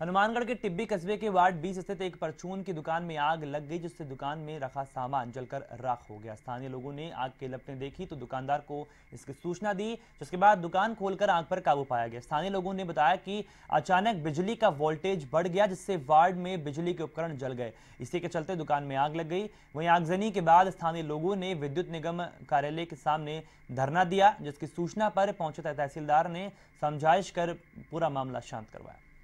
हनुमानगढ़ के टिब्बी कस्बे के वार्ड 20 स्थित एक परचून की दुकान में आग लग गई जिससे दुकान में रखा सामान जलकर राख हो गया स्थानीय लोगों ने आग के लपटें देखी तो दुकानदार को इसकी सूचना दी जिसके बाद दुकान खोलकर आग पर काबू पाया गया स्थानीय लोगों ने बताया कि अचानक बिजली का वोल्टेज बढ़ गया जिससे वार्ड में बिजली के उपकरण जल गए इसी के चलते दुकान में आग लग गई वहीं आगजनी के बाद स्थानीय लोगों ने विद्युत निगम कार्यालय के सामने धरना दिया जिसकी सूचना पर पहुंचे तहसीलदार ने समझाइश कर पूरा मामला शांत करवाया